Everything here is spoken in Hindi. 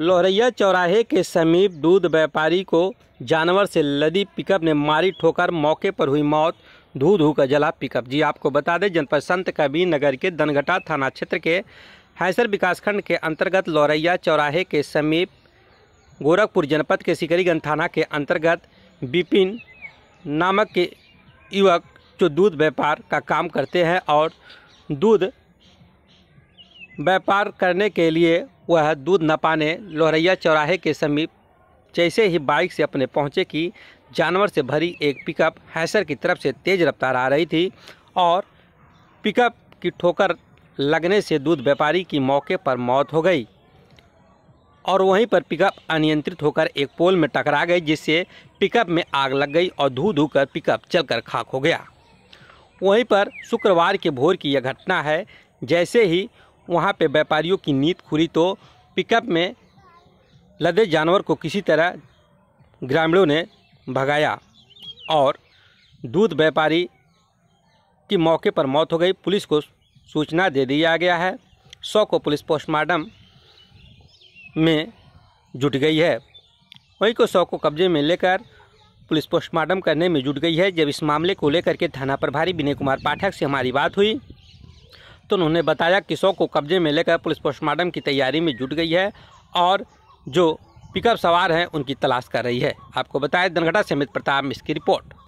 लोहरैया चौराहे के समीप दूध व्यापारी को जानवर से लदी पिकअप ने मारी ठोकर मौके पर हुई मौत धू धू का जला पिकअप जी आपको बता दें जनपद संत कबीर नगर के दनघटा थाना क्षेत्र के हैसर विकासखंड के अंतर्गत लोरैया चौराहे के समीप गोरखपुर जनपद के सिकरीगंज थाना के अंतर्गत बिपिन नामक के युवक जो दूध व्यापार का काम करते हैं और दूध व्यापार करने के लिए वह दूध नपाने लोहरैया चौराहे के समीप जैसे ही बाइक से अपने पहुंचे कि जानवर से भरी एक पिकअप हैसर की तरफ से तेज़ रफ्तार आ रही थी और पिकअप की ठोकर लगने से दूध व्यापारी की मौके पर मौत हो गई और वहीं पर पिकअप अनियंत्रित होकर एक पोल में टकरा गई जिससे पिकअप में आग लग गई और धू धू कर पिकअप चलकर खाक हो गया वहीं पर शुक्रवार के भोर की यह घटना है जैसे ही वहाँ पे व्यापारियों की नींद खुरी तो पिकअप में लदे जानवर को किसी तरह ग्रामीणों ने भगाया और दूध व्यापारी की मौके पर मौत हो गई पुलिस को सूचना दे दिया गया है शव को पुलिस पोस्टमार्टम में जुट गई है वहीं को शव को कब्जे में लेकर पुलिस पोस्टमार्टम करने में जुट गई है जब इस मामले को लेकर के थाना प्रभारी विनय कुमार पाठक से हमारी बात हुई तो उन्होंने बताया कि शव को कब्जे में लेकर पुलिस पोस्टमार्टम की तैयारी में जुट गई है और जो पिकअप सवार हैं उनकी तलाश कर रही है आपको बताया धनघटा से अमित प्रताप मिश्र की रिपोर्ट